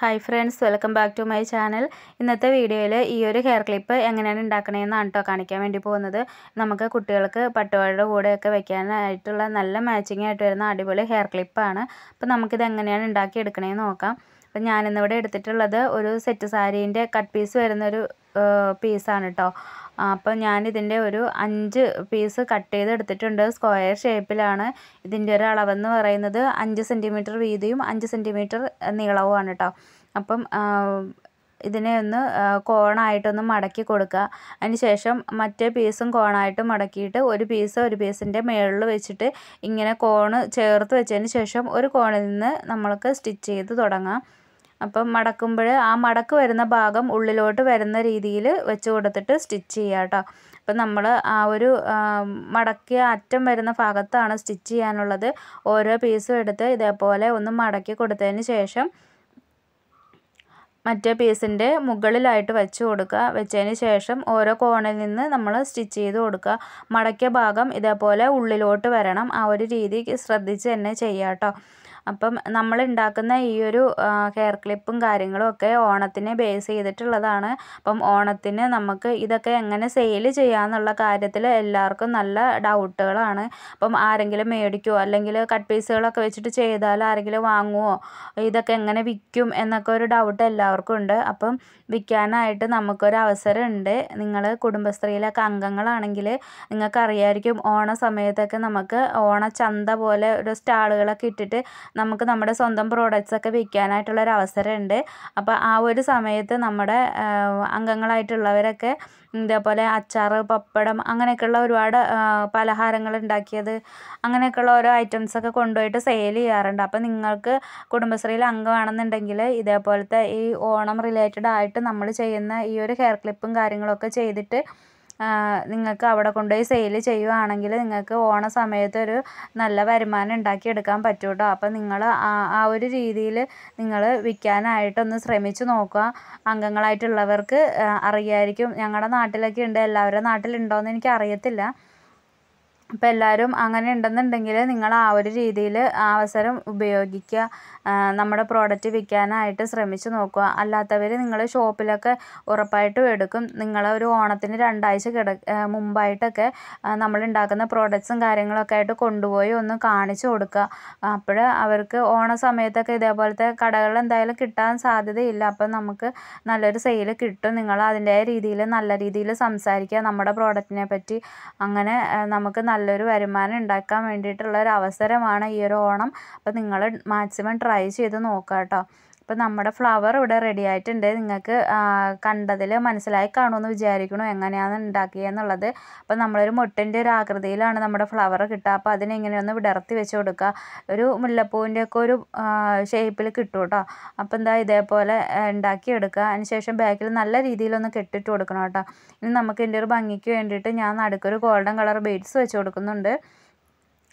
hi friends welcome back to my channel ഇന്നത്തെ വീഡിയോയിൽ ഈ ഒരു ഹെയർ ക്ലിപ്പ് എങ്ങനെയാണ് ഉണ്ടാക്കണതെന്നാണ് കേട്ടോ കാണിക്കാൻ വേണ്ടി പോകുന്നത് നമുക്ക് കുട്ടികൾക്ക് പട്ടുവാഴയുടെ കൂടെയൊക്കെ വെക്കാനായിട്ടുള്ള നല്ല മാച്ചിങ് ആയിട്ട് വരുന്ന അടിപൊളി ഹെയർ ക്ലിപ്പാണ് അപ്പോൾ നമുക്കിത് എങ്ങനെയാണ് ഉണ്ടാക്കി എടുക്കണേന്ന് നോക്കാം അപ്പം ഞാനിന്നിവിടെ എടുത്തിട്ടുള്ളത് ഒരു സെറ്റ് സാരീൻ്റെ കട്ട് പീസ് വരുന്നൊരു പീസാണ് കേട്ടോ അപ്പോൾ ഞാനിതിൻ്റെ ഒരു അഞ്ച് പീസ് കട്ട് ചെയ്ത് എടുത്തിട്ടുണ്ട് സ്ക്വയർ ഷേപ്പിലാണ് ഇതിൻ്റെ ഒരു അളവെന്ന് പറയുന്നത് അഞ്ച് സെൻറ്റിമീറ്റർ വീതിയും അഞ്ച് സെൻറ്റിമീറ്റർ നീളവുമാണ് കേട്ടോ അപ്പം ഇതിനെ ഒന്ന് കോണായിട്ടൊന്ന് മടക്കി കൊടുക്കുക അതിന് ശേഷം മറ്റേ പീസും കോണായിട്ട് മടക്കിയിട്ട് ഒരു പീസ് ഒരു പീസിൻ്റെ മുകളിൽ വെച്ചിട്ട് ഇങ്ങനെ കോണ് ചേർത്ത് വെച്ചതിന് ശേഷം ഒരു കോണിൽ നിന്ന് നമ്മൾക്ക് സ്റ്റിച്ച് ചെയ്ത് തുടങ്ങാം അപ്പം മടക്കുമ്പോൾ ആ മടക്ക് വരുന്ന ഭാഗം ഉള്ളിലോട്ട് വരുന്ന രീതിയിൽ വെച്ച് കൊടുത്തിട്ട് സ്റ്റിച്ച് ചെയ്യുക കേട്ടോ അപ്പം നമ്മൾ ആ ഒരു മടക്കിയ അറ്റം വരുന്ന ഭാഗത്താണ് സ്റ്റിച്ച് ചെയ്യാനുള്ളത് ഓരോ പീസും എടുത്ത് ഇതേപോലെ ഒന്ന് മടക്കി കൊടുത്തതിന് ശേഷം മറ്റേ പീസിൻ്റെ മുകളിലായിട്ട് വെച്ച് കൊടുക്കുക വെച്ചതിന് ശേഷം ഓരോ കോണിൽ നിന്ന് നമ്മൾ സ്റ്റിച്ച് ചെയ്ത് കൊടുക്കുക മടക്കിയ ഭാഗം ഇതേപോലെ ഉള്ളിലോട്ട് വരണം ആ ഒരു രീതി ശ്രദ്ധിച്ച് തന്നെ ചെയ്യാം കേട്ടോ അപ്പം നമ്മൾ ഉണ്ടാക്കുന്ന ഈ ഒരു ഹെയർ ക്ലിപ്പും കാര്യങ്ങളും ഒക്കെ ഓണത്തിനെ ബേസ് ചെയ്തിട്ടുള്ളതാണ് അപ്പം ഓണത്തിന് നമുക്ക് ഇതൊക്കെ എങ്ങനെ സെയിൽ ചെയ്യാമെന്നുള്ള കാര്യത്തിൽ എല്ലാവർക്കും നല്ല ഡൗട്ടുകളാണ് അപ്പം ആരെങ്കിലും മേടിക്കുമോ അല്ലെങ്കിൽ കട്ട് പീസുകളൊക്കെ വെച്ചിട്ട് ചെയ്താൽ ആരെങ്കിലും വാങ്ങുമോ ഇതൊക്കെ എങ്ങനെ വിൽക്കും എന്നൊക്കെ ഒരു ഡൗട്ട് എല്ലാവർക്കും ഉണ്ട് അപ്പം വിൽക്കാനായിട്ട് നമുക്കൊരു അവസരം ഉണ്ട് നിങ്ങൾ കുടുംബശ്രീയിലൊക്കെ അംഗങ്ങളാണെങ്കിൽ നിങ്ങൾക്കറിയായിരിക്കും ഓണ സമയത്തൊക്കെ നമുക്ക് ഓണ ചന്ത പോലെ ഒരു സ്റ്റാളുകളൊക്കെ ഇട്ടിട്ട് നമുക്ക് നമ്മുടെ സ്വന്തം പ്രോഡക്റ്റ്സ് ഒക്കെ വിൽക്കാനായിട്ടുള്ളൊരു അവസരമുണ്ട് അപ്പോൾ ആ ഒരു സമയത്ത് നമ്മുടെ അംഗങ്ങളായിട്ടുള്ളവരൊക്കെ ഇതേപോലെ അച്ചാർ പപ്പടം അങ്ങനെയൊക്കെയുള്ള ഒരുപാട് പലഹാരങ്ങൾ ഉണ്ടാക്കിയത് അങ്ങനെയൊക്കെയുള്ള ഓരോ ഐറ്റംസൊക്കെ കൊണ്ടുപോയിട്ട് സെയിൽ ചെയ്യാറുണ്ട് അപ്പോൾ നിങ്ങൾക്ക് കുടുംബശ്രീയിൽ അംഗമാണെന്നുണ്ടെങ്കിൽ ഇതേപോലത്തെ ഈ ഓണം റിലേറ്റഡ് ആയിട്ട് നമ്മൾ ചെയ്യുന്ന ഈ ഒരു ഹെയർ ക്ലിപ്പും കാര്യങ്ങളൊക്കെ ചെയ്തിട്ട് നിങ്ങൾക്ക് അവിടെ കൊണ്ടുപോയി സെയിൽ ചെയ്യുകയാണെങ്കിൽ നിങ്ങൾക്ക് ഓണ സമയത്തൊരു ഒരു നല്ല വരുമാനം ഉണ്ടാക്കിയെടുക്കാൻ പറ്റും കേട്ടോ അപ്പോൾ നിങ്ങൾ ആ ആ ഒരു രീതിയിൽ നിങ്ങൾ വിൽക്കാനായിട്ടൊന്ന് ശ്രമിച്ചു നോക്കുക അംഗങ്ങളായിട്ടുള്ളവർക്ക് അറിയായിരിക്കും ഞങ്ങളുടെ നാട്ടിലൊക്കെ ഉണ്ട് എല്ലാവരുടെ നാട്ടിലുണ്ടോയെന്ന് എനിക്ക് അറിയത്തില്ല അപ്പോൾ എല്ലാവരും അങ്ങനെ ഉണ്ടെന്നുണ്ടെങ്കിൽ നിങ്ങൾ ആ ഒരു രീതിയിൽ ആ അവസരം ഉപയോഗിക്കുക നമ്മുടെ പ്രോഡക്റ്റ് വിൽക്കാനായിട്ട് ശ്രമിച്ച് നോക്കുക അല്ലാത്തവർ നിങ്ങൾ ഷോപ്പിലൊക്കെ ഉറപ്പായിട്ടും എടുക്കും നിങ്ങൾ ഒരു ഓണത്തിന് രണ്ടാഴ്ച കിട മുമ്പായിട്ടൊക്കെ നമ്മൾ ഉണ്ടാക്കുന്ന പ്രോഡക്റ്റ്സും കാര്യങ്ങളൊക്കെ ആയിട്ട് കൊണ്ടുപോയി ഒന്ന് കാണിച്ചു കൊടുക്കുക അപ്പോൾ അവർക്ക് ഓണ സമയത്തൊക്കെ ഇതേപോലത്തെ കടകൾ എന്തായാലും കിട്ടാൻ സാധ്യതയില്ല അപ്പോൾ നമുക്ക് നല്ലൊരു സെയിൽ കിട്ടും നിങ്ങൾ അതിൻ്റെ രീതിയിൽ നല്ല രീതിയിൽ സംസാരിക്കുക നമ്മുടെ പ്രോഡക്റ്റിനെ പറ്റി അങ്ങനെ നമുക്ക് നല്ലൊരു വരുമാനം ഉണ്ടാക്കാൻ വേണ്ടിയിട്ടുള്ള ഒരു അവസരമാണ് ഈ ഒരു ഓണം അപ്പോൾ നിങ്ങൾ മാക്സിമം ട്രൈ ചെയ്ത് നോക്കുക കേട്ടോ അപ്പോൾ നമ്മുടെ ഫ്ലവർ ഇവിടെ റെഡി ആയിട്ടുണ്ട് നിങ്ങൾക്ക് കണ്ടതിൽ മനസ്സിലായി കാണുമെന്ന് വിചാരിക്കണു എങ്ങനെയാണ് എന്നുള്ളത് അപ്പോൾ നമ്മളൊരു മുട്ടിൻ്റെ ഒരു ആകൃതിയിലാണ് നമ്മുടെ ഫ്ലവർ കിട്ടുക അപ്പോൾ അതിനെ ഇങ്ങനെ ഒന്ന് വിടർത്തി വെച്ച് കൊടുക്കുക ഒരു മുല്ലപ്പൂവിൻ്റെ ഒക്കെ ഒരു ഷേപ്പിൽ കിട്ടും കേട്ടോ അപ്പോൾ എന്താ ഇതേപോലെ ഉണ്ടാക്കിയെടുക്കുക അതിനുശേഷം ബാക്കിൽ നല്ല രീതിയിലൊന്ന് കെട്ടിട്ട് കൊടുക്കണം കേട്ടോ ഇനി നമുക്ക് ഇതിൻ്റെ ഒരു ഭംഗിക്ക് വേണ്ടിയിട്ട് ഞാൻ നടുക്കൊരു ഗോൾഡൻ കളർ ബീഡ്സ് വെച്ച് കൊടുക്കുന്നുണ്ട്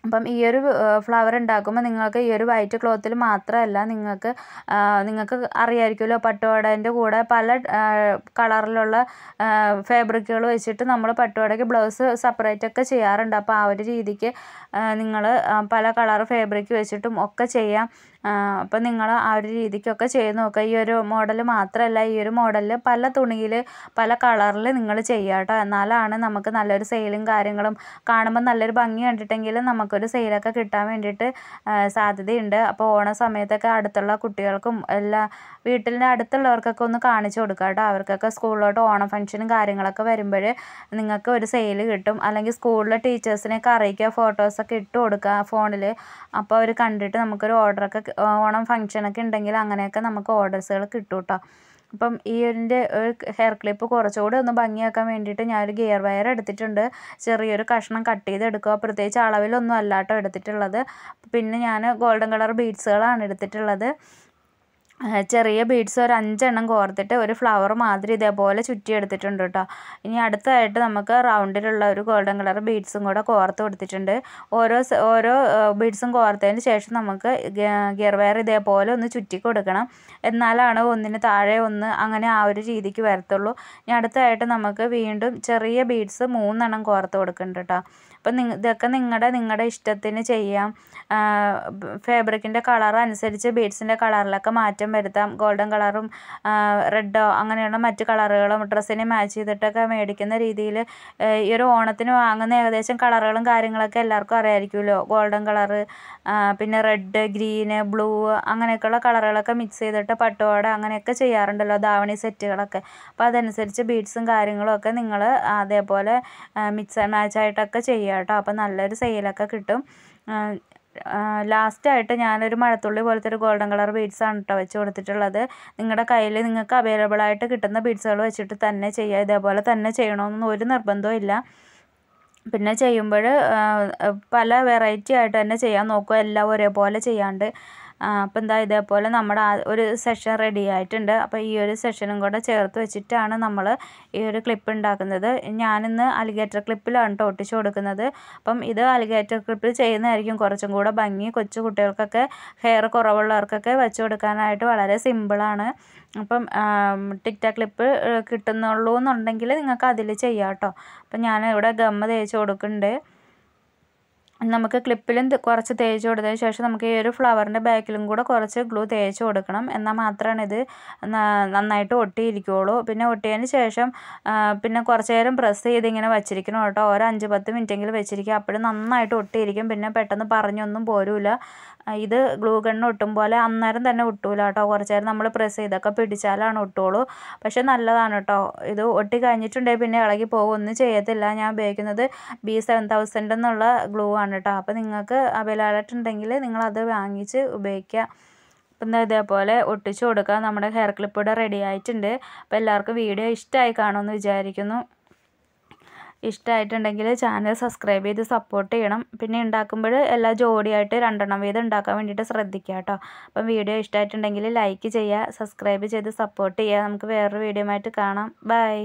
അപ്പം ഈ ഒരു ഫ്ലവർ ഉണ്ടാക്കുമ്പോൾ നിങ്ങൾക്ക് ഈ ഒരു വൈറ്റ് ക്ലോത്തിൽ മാത്രമല്ല നിങ്ങൾക്ക് നിങ്ങൾക്ക് അറിയാമായിരിക്കുമല്ലോ പട്ടുപാടേൻ്റെ കൂടെ പല കളറിലുള്ള ഫാബ്രിക്കുകൾ വെച്ചിട്ട് നമ്മൾ പട്ടുപാടയ്ക്ക് ബ്ലൗസ് സെപ്പറേറ്റ് ഒക്കെ ചെയ്യാറുണ്ട് അപ്പോൾ ആ ഒരു രീതിക്ക് നിങ്ങൾ പല കളർ ഫാബ്രിക് വെച്ചിട്ടും ഒക്കെ ചെയ്യാം അപ്പോൾ നിങ്ങൾ ആ ഒരു രീതിക്കൊക്കെ ചെയ്ത് നോക്കുക ഈ ഒരു മോഡൽ മാത്രമല്ല ഈ ഒരു മോഡലിൽ പല തുണിയിൽ പല കളറിൽ നിങ്ങൾ ചെയ്യുക കേട്ടോ എന്നാലാണ് നമുക്ക് നല്ലൊരു സെയിലും കാര്യങ്ങളും കാണുമ്പോൾ നല്ലൊരു ഭംഗി കണ്ടിട്ടെങ്കിൽ നമുക്കൊരു സെയിലൊക്കെ കിട്ടാൻ വേണ്ടിയിട്ട് സാധ്യതയുണ്ട് അപ്പോൾ ഓണ സമയത്തൊക്കെ അടുത്തുള്ള കുട്ടികൾക്കും എല്ലാ വീട്ടിൻ്റെ അടുത്തുള്ളവർക്കൊക്കെ ഒന്ന് കാണിച്ചു കൊടുക്കുക കേട്ടോ അവർക്കൊക്കെ സ്കൂളിലോട്ട് ഓണം ഫംഗ്ഷനും കാര്യങ്ങളൊക്കെ വരുമ്പോൾ നിങ്ങൾക്ക് ഒരു സെയിൽ കിട്ടും അല്ലെങ്കിൽ സ്കൂളിലെ ടീച്ചേഴ്സിനെയൊക്കെ അറിയിക്കുക ഫോട്ടോസൊക്കെ ഇട്ട് കൊടുക്കുക ഫോണിൽ അപ്പോൾ അവർ കണ്ടിട്ട് നമുക്കൊരു ഓർഡറൊക്കെ ഓണം ഫംഗ്ഷനൊക്കെ ഉണ്ടെങ്കിൽ അങ്ങനെയൊക്കെ നമുക്ക് ഓർഡേഴ്സുകൾ കിട്ടും കേട്ടോ അപ്പം ഈ ഒരിൻ്റെ ഒരു ഹെയർ ക്ലിപ്പ് കുറച്ചുകൂടി ഒന്ന് ഭംഗിയാക്കാൻ വേണ്ടിയിട്ട് ഞാനൊരു ഗിയർ വയർ എടുത്തിട്ടുണ്ട് ചെറിയൊരു കഷ്ണം കട്ട് ചെയ്തെടുക്കുക പ്രത്യേകിച്ച് അളവിലൊന്നും അല്ലാട്ടോ എടുത്തിട്ടുള്ളത് പിന്നെ ഞാൻ ഗോൾഡൻ കളർ ബീഡ്സുകളാണ് എടുത്തിട്ടുള്ളത് ചെറിയ ബീഡ്സ് ഒരു അഞ്ചെണ്ണം കോർത്തിട്ട് ഒരു ഫ്ലവർ മാതിരി ഇതേപോലെ ചുറ്റിയെടുത്തിട്ടുണ്ട് കേട്ടോ ഇനി അടുത്തതായിട്ട് നമുക്ക് റൗണ്ടിലുള്ള ഒരു ഗോൾഡൻ കളർ ബീഡ്സും കൂടെ കോർത്ത് കൊടുത്തിട്ടുണ്ട് ഓരോ ഓരോ ബീഡ്സും കോർത്തതിന് ശേഷം നമുക്ക് ഗിയർവെയർ ഇതേപോലെ ഒന്ന് ചുറ്റി കൊടുക്കണം എന്നാലാണ് ഒന്നിന് താഴെ ഒന്ന് അങ്ങനെ ആ ഒരു രീതിക്ക് വരത്തുള്ളൂ ഇനി അടുത്തതായിട്ട് നമുക്ക് വീണ്ടും ചെറിയ ബീഡ്സ് മൂന്നെണ്ണം കോർത്ത് കൊടുക്കുന്നുണ്ട് കേട്ടോ അപ്പം ഇതൊക്കെ നിങ്ങളുടെ നിങ്ങളുടെ ഇഷ്ടത്തിന് ചെയ്യാം ഫാബ്രിക്കിൻ്റെ കളർ അനുസരിച്ച് ബീഡ്സിൻ്റെ കളറിലൊക്കെ മാറ്റം മാറ്റം വരുത്താം ഗോൾഡൻ കളറും റെഡോ അങ്ങനെയുള്ള മറ്റ് കളറുകളും ഡ്രസ്സിന് മാച്ച് ചെയ്തിട്ടൊക്കെ മേടിക്കുന്ന രീതിയിൽ ഈ ഒരു ഓണത്തിന് വാങ്ങുന്ന ഏകദേശം കളറുകളും കാര്യങ്ങളൊക്കെ എല്ലാവർക്കും അറിയാമായിരിക്കുമല്ലോ ഗോൾഡൻ കളറ് പിന്നെ റെഡ് ഗ്രീന് ബ്ലൂ അങ്ങനെയൊക്കെയുള്ള കളറുകളൊക്കെ മിക്സ് ചെയ്തിട്ട് പട്ടുപാവാട അങ്ങനെയൊക്കെ ചെയ്യാറുണ്ടല്ലോ ധാവണി സെറ്റുകളൊക്കെ അപ്പോൾ അതനുസരിച്ച് ബീഡ്സും കാര്യങ്ങളും ഒക്കെ നിങ്ങൾ അതേപോലെ മിക്സ് ആൻഡ് മാച്ച് ആയിട്ടൊക്കെ ചെയ്യുക കേട്ടോ അപ്പോൾ നല്ലൊരു സെയിലൊക്കെ കിട്ടും ലാസ്റ്റായിട്ട് ഞാനൊരു മഴത്തുള്ളി പോലത്തെ ഒരു ഗോൾഡൻ കളർ ബീഡ്സാണ് കേട്ടോ വെച്ച് കൊടുത്തിട്ടുള്ളത് നിങ്ങളുടെ കയ്യിൽ നിങ്ങൾക്ക് അവൈലബിൾ ആയിട്ട് കിട്ടുന്ന ബീഡ്സുകൾ വെച്ചിട്ട് തന്നെ ചെയ്യുക ഇതേപോലെ തന്നെ ചെയ്യണമെന്നൊന്നും ഒരു നിർബന്ധവും ഇല്ല പിന്നെ ചെയ്യുമ്പോൾ പല വെറൈറ്റി ആയിട്ട് തന്നെ ചെയ്യാൻ നോക്കുക എല്ലാം ഒരേപോലെ ചെയ്യാണ്ട് അപ്പം എന്താ ഇതേപോലെ നമ്മുടെ ആ ഒരു സെഷൻ റെഡി ആയിട്ടുണ്ട് അപ്പോൾ ഈ ഒരു സെഷനും കൂടെ ചേർത്ത് വെച്ചിട്ടാണ് നമ്മൾ ഈ ഒരു ക്ലിപ്പ് ഉണ്ടാക്കുന്നത് ഞാനിന്ന് അലിഗേറ്റർ ക്ലിപ്പിലാണ് കേട്ടോ ഒട്ടിച്ച് കൊടുക്കുന്നത് അപ്പം ഇത് അലിഗേറ്റർ ക്ലിപ്പിൽ ചെയ്യുന്നതായിരിക്കും കുറച്ചും കൂടെ ഭംഗി കൊച്ചു കുട്ടികൾക്കൊക്കെ ഹെയർ കുറവുള്ളവർക്കൊക്കെ വെച്ച് കൊടുക്കാനായിട്ട് വളരെ സിമ്പിളാണ് അപ്പം ടിക്ടാ ക്ലിപ്പ് കിട്ടുന്നുള്ളൂ എന്നുണ്ടെങ്കിൽ നിങ്ങൾക്ക് അതിൽ ചെയ്യാം കേട്ടോ അപ്പം ഞാൻ ഇവിടെ ഗമ്മ തേച്ച് കൊടുക്കുന്നുണ്ട് നമുക്ക് ക്ലിപ്പിലും കുറച്ച് തേച്ച് കൊടുത്തതിന് ശേഷം നമുക്ക് ഈ ഒരു ഫ്ലവറിൻ്റെ ബാക്കിലും കൂടെ കുറച്ച് ഗ്ലൂ തേച്ച് കൊടുക്കണം എന്നാൽ മാത്രമാണ് ഇത് നന്നായിട്ട് ഒട്ടിയിരിക്കുകയുള്ളൂ പിന്നെ ഒട്ടിയതിന് ശേഷം പിന്നെ കുറച്ച് നേരം പ്രസ് ചെയ്ത് ഇങ്ങനെ വെച്ചിരിക്കണം കേട്ടോ ഓരോ അഞ്ച് പത്ത് മിനിറ്റെങ്കിലും വെച്ചിരിക്കുക അപ്പോഴും നന്നായിട്ട് ഒട്ടിയിരിക്കും പിന്നെ പെട്ടെന്ന് പറഞ്ഞൊന്നും പോരൂല ഇത് ഗ്ലൂ ഗണ്ണ് ഒട്ടും പോലെ അന്നേരം തന്നെ ഒട്ടൂല കേട്ടോ കുറച്ച് നേരം നമ്മൾ പ്രസ് ചെയ്തൊക്കെ പിടിച്ചാലാണ് ഒട്ടുള്ളൂ പക്ഷെ നല്ലതാണ് കേട്ടോ ഇത് ഒട്ടി കഴിഞ്ഞിട്ടുണ്ടെങ്കിൽ പിന്നെ ഇളകി പോകുമൊന്നും ചെയ്യത്തില്ല ഞാൻ ഉപയോഗിക്കുന്നത് ബി സെവൻ തൗസൻഡ് എന്നുള്ള ഗ്ലൂ ആണ് കുറവാണ് കേട്ടോ അപ്പോൾ നിങ്ങൾക്ക് അവൈലബിളായിട്ട് ഉണ്ടെങ്കിൽ നിങ്ങളത് വാങ്ങിച്ച് ഉപയോഗിക്കുക അപ്പം എന്താ ഇതേപോലെ ഒട്ടിച്ചു കൊടുക്കുക നമ്മുടെ ഹെയർ ക്ലിപ്പ് ഇവിടെ റെഡി ആയിട്ടുണ്ട് അപ്പോൾ എല്ലാവർക്കും വീഡിയോ ഇഷ്ടമായി കാണുമെന്ന് വിചാരിക്കുന്നു ഇഷ്ടമായിട്ടുണ്ടെങ്കിൽ ചാനൽ സബ്സ്ക്രൈബ് ചെയ്ത് സപ്പോർട്ട് ചെയ്യണം പിന്നെ ഉണ്ടാക്കുമ്പോൾ എല്ലാ ജോഡിയായിട്ട് രണ്ടെണ്ണം വീതം ഉണ്ടാക്കാൻ വേണ്ടിയിട്ട് ശ്രദ്ധിക്കുക കേട്ടോ അപ്പം വീഡിയോ ഇഷ്ടമായിട്ടുണ്ടെങ്കിൽ ലൈക്ക് ചെയ്യുക സബ്സ്ക്രൈബ് ചെയ്ത് സപ്പോർട്ട് ചെയ്യുക നമുക്ക് വേറൊരു വീഡിയോ ആയിട്ട് കാണാം ബൈ